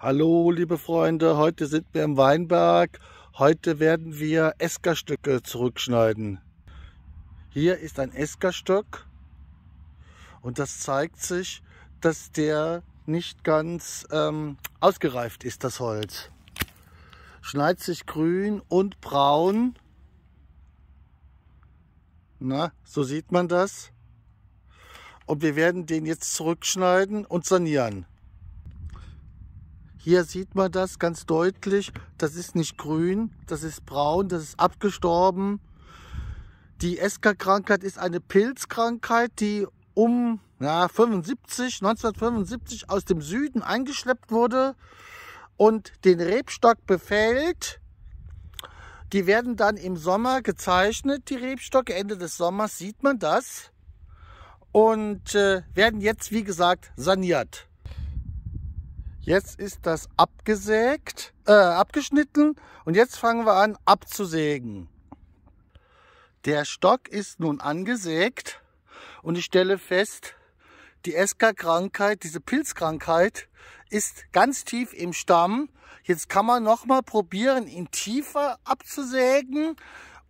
Hallo, liebe Freunde, heute sind wir im Weinberg. Heute werden wir Eskerstücke zurückschneiden. Hier ist ein Eskerstück und das zeigt sich, dass der nicht ganz ähm, ausgereift ist, das Holz. Schneidet sich grün und braun. Na, so sieht man das. Und wir werden den jetzt zurückschneiden und sanieren. Hier sieht man das ganz deutlich. Das ist nicht grün, das ist braun, das ist abgestorben. Die Esker-Krankheit ist eine Pilzkrankheit, die um ja, 75, 1975 aus dem Süden eingeschleppt wurde und den Rebstock befällt. Die werden dann im Sommer gezeichnet, die Rebstöcke. Ende des Sommers sieht man das. Und äh, werden jetzt, wie gesagt, saniert. Jetzt ist das abgesägt, äh, abgeschnitten und jetzt fangen wir an abzusägen. Der Stock ist nun angesägt und ich stelle fest, die Esker-Krankheit, diese Pilzkrankheit, ist ganz tief im Stamm. Jetzt kann man nochmal probieren, ihn tiefer abzusägen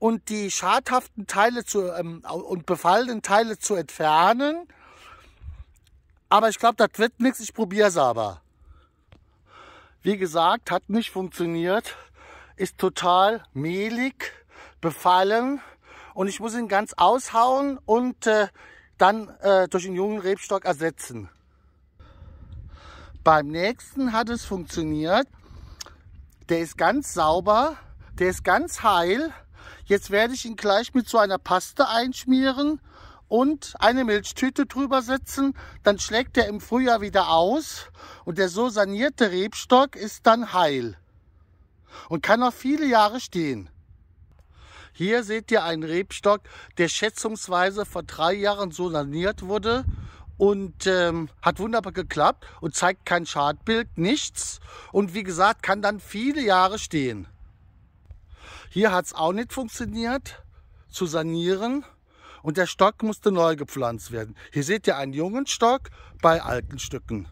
und die schadhaften Teile zu, ähm, und befallenen Teile zu entfernen. Aber ich glaube, das wird nichts. Ich probiere es aber. Wie gesagt, hat nicht funktioniert. Ist total mehlig, befallen. Und ich muss ihn ganz aushauen und äh, dann äh, durch einen jungen Rebstock ersetzen. Beim nächsten hat es funktioniert. Der ist ganz sauber, der ist ganz heil. Jetzt werde ich ihn gleich mit so einer Paste einschmieren und eine Milchtüte drüber setzen, dann schlägt er im Frühjahr wieder aus und der so sanierte Rebstock ist dann heil und kann noch viele Jahre stehen. Hier seht ihr einen Rebstock, der schätzungsweise vor drei Jahren so saniert wurde und ähm, hat wunderbar geklappt und zeigt kein Schadbild, nichts und wie gesagt, kann dann viele Jahre stehen. Hier hat es auch nicht funktioniert zu sanieren und der Stock musste neu gepflanzt werden. Hier seht ihr einen jungen Stock bei alten Stücken.